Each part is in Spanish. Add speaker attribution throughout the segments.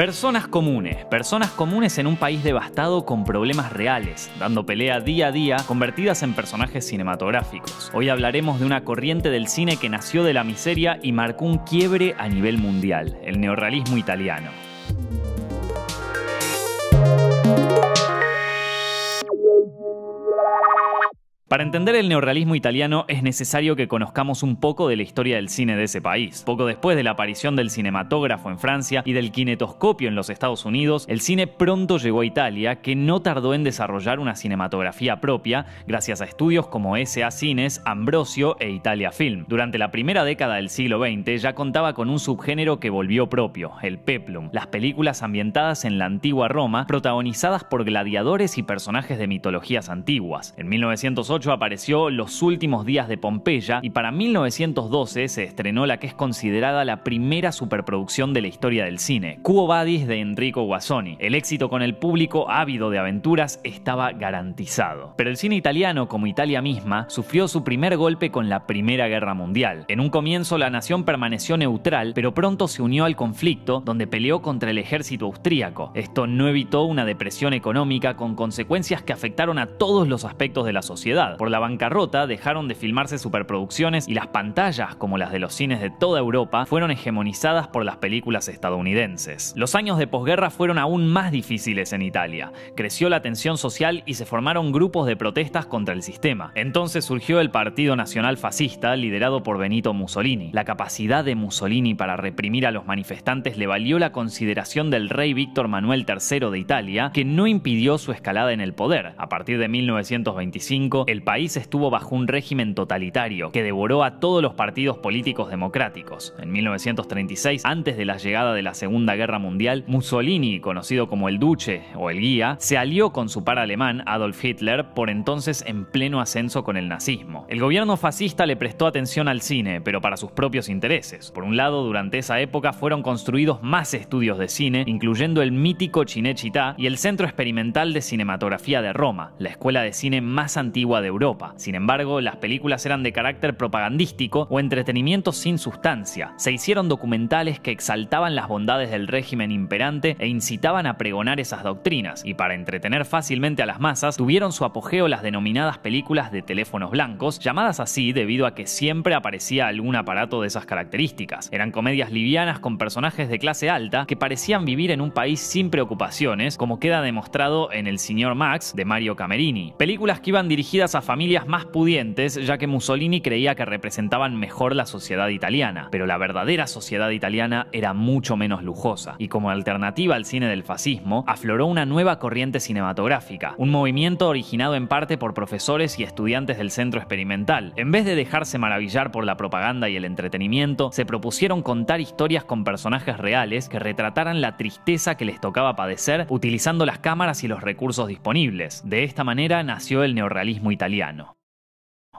Speaker 1: Personas comunes, personas comunes en un país devastado con problemas reales, dando pelea día a día, convertidas en personajes cinematográficos. Hoy hablaremos de una corriente del cine que nació de la miseria y marcó un quiebre a nivel mundial, el neorrealismo italiano. Para entender el neorrealismo italiano es necesario que conozcamos un poco de la historia del cine de ese país. Poco después de la aparición del cinematógrafo en Francia y del kinetoscopio en los Estados Unidos, el cine pronto llegó a Italia, que no tardó en desarrollar una cinematografía propia gracias a estudios como S.A. Cines, Ambrosio e Italia Film. Durante la primera década del siglo XX ya contaba con un subgénero que volvió propio, el peplum, las películas ambientadas en la antigua Roma, protagonizadas por gladiadores y personajes de mitologías antiguas. En 1908 apareció Los Últimos Días de Pompeya y para 1912 se estrenó la que es considerada la primera superproducción de la historia del cine, Cuo Vadis de Enrico Guazzoni. El éxito con el público ávido de aventuras estaba garantizado. Pero el cine italiano, como Italia misma, sufrió su primer golpe con la Primera Guerra Mundial. En un comienzo la nación permaneció neutral, pero pronto se unió al conflicto donde peleó contra el ejército austríaco. Esto no evitó una depresión económica con consecuencias que afectaron a todos los aspectos de la sociedad por la bancarrota dejaron de filmarse superproducciones y las pantallas, como las de los cines de toda Europa, fueron hegemonizadas por las películas estadounidenses. Los años de posguerra fueron aún más difíciles en Italia. Creció la tensión social y se formaron grupos de protestas contra el sistema. Entonces surgió el Partido Nacional Fascista, liderado por Benito Mussolini. La capacidad de Mussolini para reprimir a los manifestantes le valió la consideración del rey Víctor Manuel III de Italia, que no impidió su escalada en el poder. A partir de 1925, el el país estuvo bajo un régimen totalitario que devoró a todos los partidos políticos democráticos. En 1936, antes de la llegada de la Segunda Guerra Mundial, Mussolini, conocido como el Duce o el Guía, se alió con su par alemán Adolf Hitler, por entonces en pleno ascenso con el nazismo. El gobierno fascista le prestó atención al cine, pero para sus propios intereses. Por un lado, durante esa época fueron construidos más estudios de cine, incluyendo el mítico Cinecittà y el Centro Experimental de Cinematografía de Roma, la escuela de cine más antigua de Europa. Sin embargo, las películas eran de carácter propagandístico o entretenimiento sin sustancia. Se hicieron documentales que exaltaban las bondades del régimen imperante e incitaban a pregonar esas doctrinas, y para entretener fácilmente a las masas, tuvieron su apogeo las denominadas películas de teléfonos blancos, llamadas así debido a que siempre aparecía algún aparato de esas características. Eran comedias livianas con personajes de clase alta que parecían vivir en un país sin preocupaciones, como queda demostrado en El Señor Max de Mario Camerini. Películas que iban dirigidas a familias más pudientes, ya que Mussolini creía que representaban mejor la sociedad italiana, pero la verdadera sociedad italiana era mucho menos lujosa, y como alternativa al cine del fascismo, afloró una nueva corriente cinematográfica, un movimiento originado en parte por profesores y estudiantes del centro experimental. En vez de dejarse maravillar por la propaganda y el entretenimiento, se propusieron contar historias con personajes reales que retrataran la tristeza que les tocaba padecer utilizando las cámaras y los recursos disponibles. De esta manera nació el neorrealismo italiano italiano.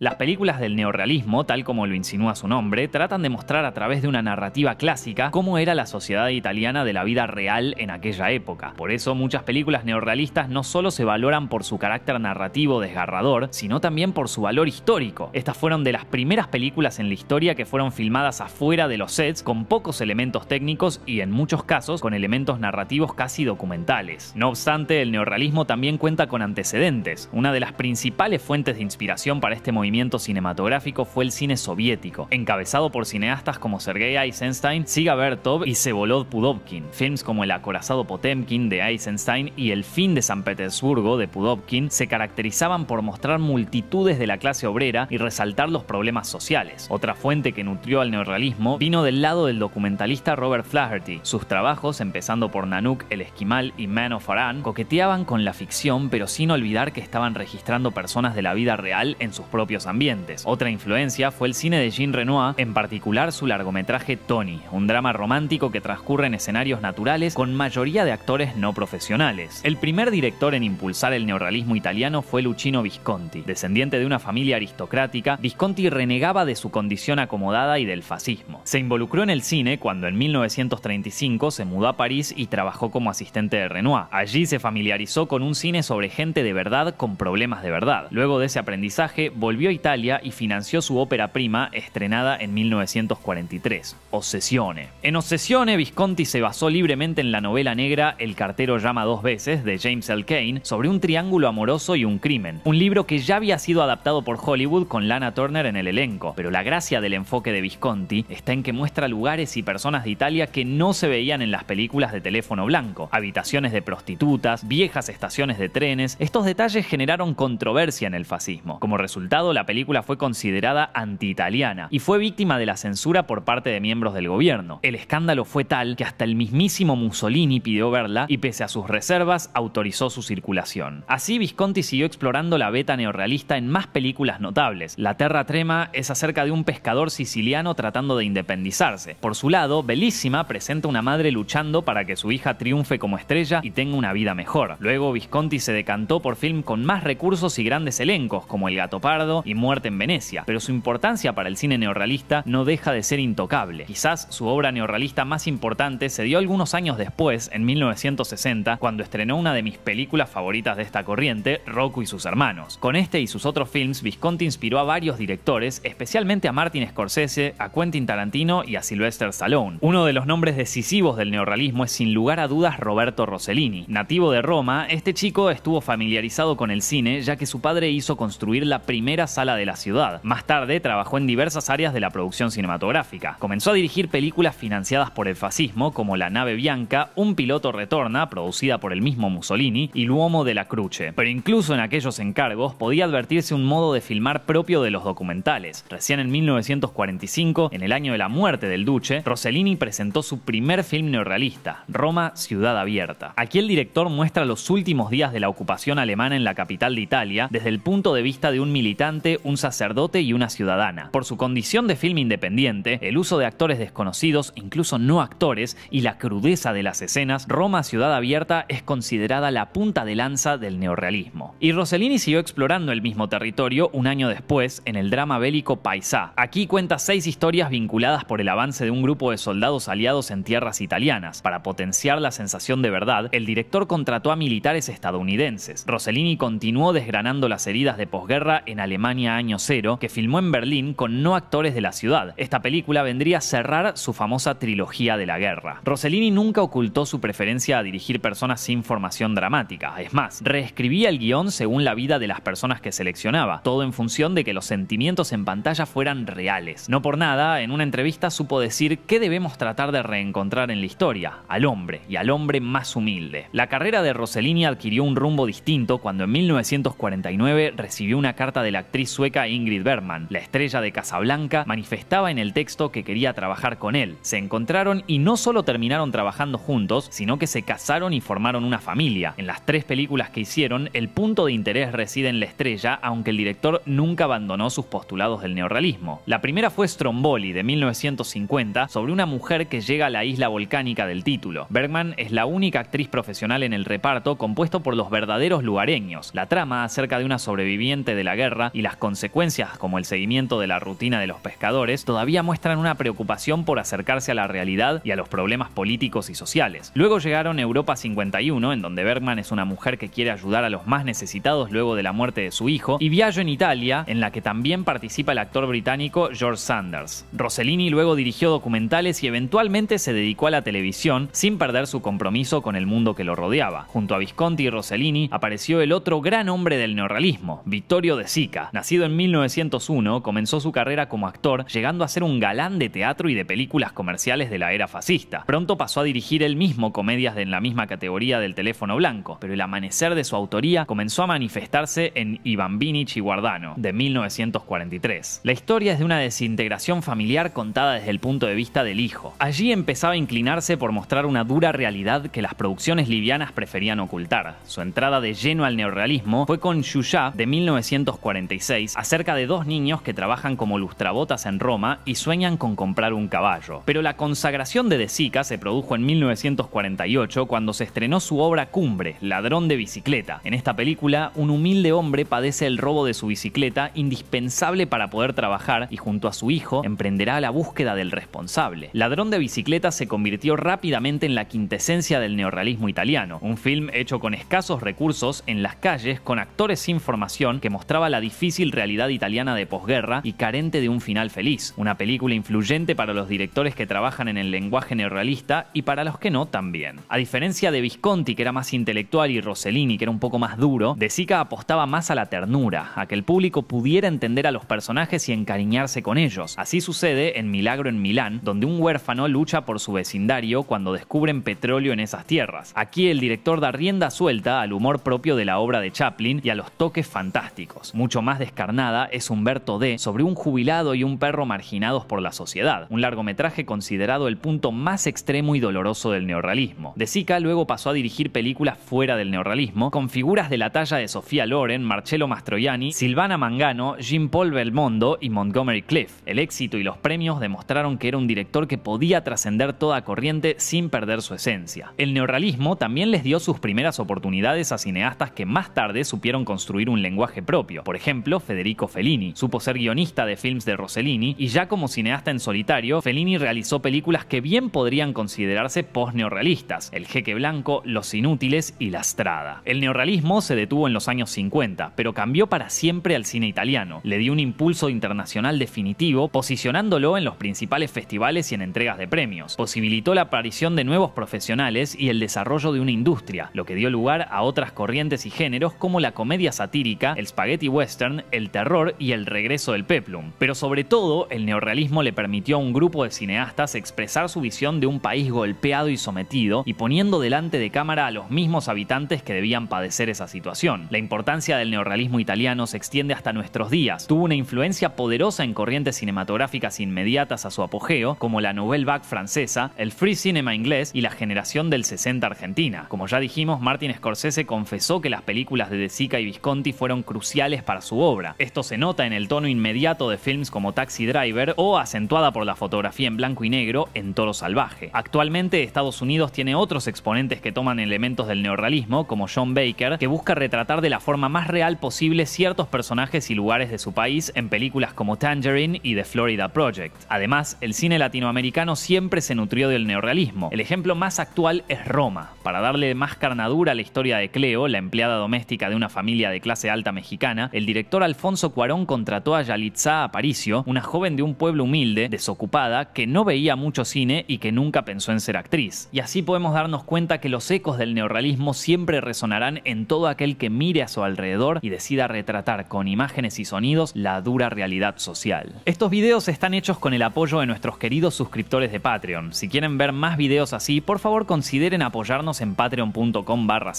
Speaker 1: Las películas del neorrealismo, tal como lo insinúa su nombre, tratan de mostrar a través de una narrativa clásica cómo era la sociedad italiana de la vida real en aquella época. Por eso muchas películas neorrealistas no solo se valoran por su carácter narrativo desgarrador, sino también por su valor histórico. Estas fueron de las primeras películas en la historia que fueron filmadas afuera de los sets con pocos elementos técnicos y en muchos casos con elementos narrativos casi documentales. No obstante, el neorrealismo también cuenta con antecedentes. Una de las principales fuentes de inspiración para este movimiento movimiento cinematográfico fue el cine soviético, encabezado por cineastas como Sergei Eisenstein, Siga Bertov y Sevolod Pudovkin. Films como El acorazado Potemkin de Eisenstein y El fin de San Petersburgo de Pudovkin se caracterizaban por mostrar multitudes de la clase obrera y resaltar los problemas sociales. Otra fuente que nutrió al neorrealismo vino del lado del documentalista Robert Flaherty. Sus trabajos, empezando por Nanuk, el Esquimal y Man of Aran, coqueteaban con la ficción pero sin olvidar que estaban registrando personas de la vida real en sus propios ambientes. Otra influencia fue el cine de Jean Renoir, en particular su largometraje Tony, un drama romántico que transcurre en escenarios naturales con mayoría de actores no profesionales. El primer director en impulsar el neorrealismo italiano fue Luchino Visconti. Descendiente de una familia aristocrática, Visconti renegaba de su condición acomodada y del fascismo. Se involucró en el cine cuando en 1935 se mudó a París y trabajó como asistente de Renoir. Allí se familiarizó con un cine sobre gente de verdad con problemas de verdad. Luego de ese aprendizaje, volvió Italia y financió su ópera prima estrenada en 1943, Ossessione. En Ossessione, Visconti se basó libremente en la novela negra El cartero llama dos veces de James L. Kane sobre un triángulo amoroso y un crimen, un libro que ya había sido adaptado por Hollywood con Lana Turner en el elenco, pero la gracia del enfoque de Visconti está en que muestra lugares y personas de Italia que no se veían en las películas de teléfono blanco, habitaciones de prostitutas, viejas estaciones de trenes, estos detalles generaron controversia en el fascismo. Como resultado, la película fue considerada anti-italiana y fue víctima de la censura por parte de miembros del gobierno. El escándalo fue tal que hasta el mismísimo Mussolini pidió verla y pese a sus reservas autorizó su circulación. Así Visconti siguió explorando la beta neorrealista en más películas notables. La Terra Trema es acerca de un pescador siciliano tratando de independizarse. Por su lado, Bellísima presenta una madre luchando para que su hija triunfe como estrella y tenga una vida mejor. Luego Visconti se decantó por film con más recursos y grandes elencos como El Gato Pardo y Muerte en Venecia, pero su importancia para el cine neorrealista no deja de ser intocable. Quizás su obra neorrealista más importante se dio algunos años después, en 1960, cuando estrenó una de mis películas favoritas de esta corriente, Rocco y sus hermanos. Con este y sus otros films, Visconti inspiró a varios directores, especialmente a Martin Scorsese, a Quentin Tarantino y a Sylvester Stallone. Uno de los nombres decisivos del neorrealismo es sin lugar a dudas Roberto Rossellini. Nativo de Roma, este chico estuvo familiarizado con el cine ya que su padre hizo construir la primera sala de la ciudad. Más tarde trabajó en diversas áreas de la producción cinematográfica. Comenzó a dirigir películas financiadas por el fascismo como La nave bianca, Un piloto retorna, producida por el mismo Mussolini, y L'uomo de la Cruce. Pero incluso en aquellos encargos podía advertirse un modo de filmar propio de los documentales. Recién en 1945, en el año de la muerte del Duce, Rossellini presentó su primer film neorrealista, Roma, Ciudad Abierta. Aquí el director muestra los últimos días de la ocupación alemana en la capital de Italia desde el punto de vista de un militante un sacerdote y una ciudadana. Por su condición de filme independiente, el uso de actores desconocidos, incluso no actores, y la crudeza de las escenas, Roma Ciudad Abierta es considerada la punta de lanza del neorealismo. Y Rossellini siguió explorando el mismo territorio un año después en el drama bélico Paisá. Aquí cuenta seis historias vinculadas por el avance de un grupo de soldados aliados en tierras italianas. Para potenciar la sensación de verdad, el director contrató a militares estadounidenses. Rossellini continuó desgranando las heridas de posguerra en Alemania Año Cero, que filmó en Berlín con no actores de la ciudad. Esta película vendría a cerrar su famosa trilogía de la guerra. Rossellini nunca ocultó su preferencia a dirigir personas sin formación dramática. Es más, reescribía el guión según la vida de las personas que seleccionaba, todo en función de que los sentimientos en pantalla fueran reales. No por nada, en una entrevista supo decir qué debemos tratar de reencontrar en la historia, al hombre y al hombre más humilde. La carrera de Rossellini adquirió un rumbo distinto cuando en 1949 recibió una carta de la actriz sueca Ingrid Bergman. La estrella de Casablanca manifestaba en el texto que quería trabajar con él. Se encontraron y no solo terminaron trabajando juntos, sino que se casaron y formaron una familia. En las tres películas que hicieron, el punto de interés reside en la estrella, aunque el director nunca abandonó sus postulados del neorrealismo. La primera fue Stromboli de 1950 sobre una mujer que llega a la isla volcánica del título. Bergman es la única actriz profesional en el reparto compuesto por los verdaderos lugareños. La trama acerca de una sobreviviente de la guerra y la las consecuencias, como el seguimiento de la rutina de los pescadores, todavía muestran una preocupación por acercarse a la realidad y a los problemas políticos y sociales. Luego llegaron Europa 51, en donde Bergman es una mujer que quiere ayudar a los más necesitados luego de la muerte de su hijo, y Viaggio en Italia, en la que también participa el actor británico George Sanders. Rossellini luego dirigió documentales y eventualmente se dedicó a la televisión sin perder su compromiso con el mundo que lo rodeaba. Junto a Visconti y Rossellini apareció el otro gran hombre del neorrealismo, Vittorio De Sica, Nacido en 1901, comenzó su carrera como actor, llegando a ser un galán de teatro y de películas comerciales de la era fascista. Pronto pasó a dirigir él mismo comedias en la misma categoría del teléfono blanco, pero el amanecer de su autoría comenzó a manifestarse en Ivan Chi Guardano, de 1943. La historia es de una desintegración familiar contada desde el punto de vista del hijo. Allí empezaba a inclinarse por mostrar una dura realidad que las producciones livianas preferían ocultar. Su entrada de lleno al neorrealismo fue con Yuya de 1946 acerca de dos niños que trabajan como lustrabotas en Roma y sueñan con comprar un caballo. Pero la consagración de De Sica se produjo en 1948 cuando se estrenó su obra Cumbre, Ladrón de Bicicleta. En esta película, un humilde hombre padece el robo de su bicicleta, indispensable para poder trabajar, y junto a su hijo emprenderá la búsqueda del responsable. Ladrón de Bicicleta se convirtió rápidamente en la quintesencia del neorrealismo italiano, un film hecho con escasos recursos en las calles con actores sin formación que mostraba la difícil realidad italiana de posguerra y carente de un final feliz. Una película influyente para los directores que trabajan en el lenguaje neorrealista y para los que no también. A diferencia de Visconti, que era más intelectual, y Rossellini, que era un poco más duro, De Sica apostaba más a la ternura, a que el público pudiera entender a los personajes y encariñarse con ellos. Así sucede en Milagro en Milán, donde un huérfano lucha por su vecindario cuando descubren petróleo en esas tierras. Aquí el director da rienda suelta al humor propio de la obra de Chaplin y a los toques fantásticos, mucho más de descarnada es Humberto D. sobre un jubilado y un perro marginados por la sociedad, un largometraje considerado el punto más extremo y doloroso del neorrealismo. De Sica luego pasó a dirigir películas fuera del neorrealismo, con figuras de la talla de Sofía Loren, Marcello Mastroianni, Silvana Mangano, Jean Paul Belmondo y Montgomery Cliff. El éxito y los premios demostraron que era un director que podía trascender toda corriente sin perder su esencia. El neorrealismo también les dio sus primeras oportunidades a cineastas que más tarde supieron construir un lenguaje propio. Por ejemplo, Federico Fellini. Supo ser guionista de films de Rossellini y ya como cineasta en solitario, Fellini realizó películas que bien podrían considerarse post El Jeque Blanco, Los Inútiles y La Estrada El neorrealismo se detuvo en los años 50, pero cambió para siempre al cine italiano. Le dio un impulso internacional definitivo, posicionándolo en los principales festivales y en entregas de premios. Posibilitó la aparición de nuevos profesionales y el desarrollo de una industria, lo que dio lugar a otras corrientes y géneros como la comedia satírica, el spaghetti western el terror y el regreso del peplum. Pero sobre todo, el neorrealismo le permitió a un grupo de cineastas expresar su visión de un país golpeado y sometido y poniendo delante de cámara a los mismos habitantes que debían padecer esa situación. La importancia del neorrealismo italiano se extiende hasta nuestros días. Tuvo una influencia poderosa en corrientes cinematográficas inmediatas a su apogeo, como la Nouvelle Vague francesa, el Free Cinema inglés y la generación del 60 argentina. Como ya dijimos, Martin Scorsese confesó que las películas de De Sica y Visconti fueron cruciales para su obra obra. Esto se nota en el tono inmediato de films como Taxi Driver o acentuada por la fotografía en blanco y negro en Toro Salvaje. Actualmente Estados Unidos tiene otros exponentes que toman elementos del neorealismo, como John Baker, que busca retratar de la forma más real posible ciertos personajes y lugares de su país en películas como Tangerine y The Florida Project. Además, el cine latinoamericano siempre se nutrió del neorealismo. El ejemplo más actual es Roma. Para darle más carnadura a la historia de Cleo, la empleada doméstica de una familia de clase alta mexicana, el director Alfonso Cuarón contrató a Yalitza Aparicio, una joven de un pueblo humilde, desocupada, que no veía mucho cine y que nunca pensó en ser actriz. Y así podemos darnos cuenta que los ecos del neorrealismo siempre resonarán en todo aquel que mire a su alrededor y decida retratar con imágenes y sonidos la dura realidad social. Estos videos están hechos con el apoyo de nuestros queridos suscriptores de Patreon. Si quieren ver más videos así, por favor consideren apoyarnos en patreon.com barra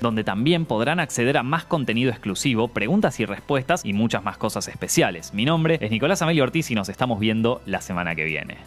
Speaker 1: donde también podrán acceder a más contenido exclusivo, preguntas y respuestas y muchas más cosas especiales. Mi nombre es Nicolás Amelio Ortiz y nos estamos viendo la semana que viene.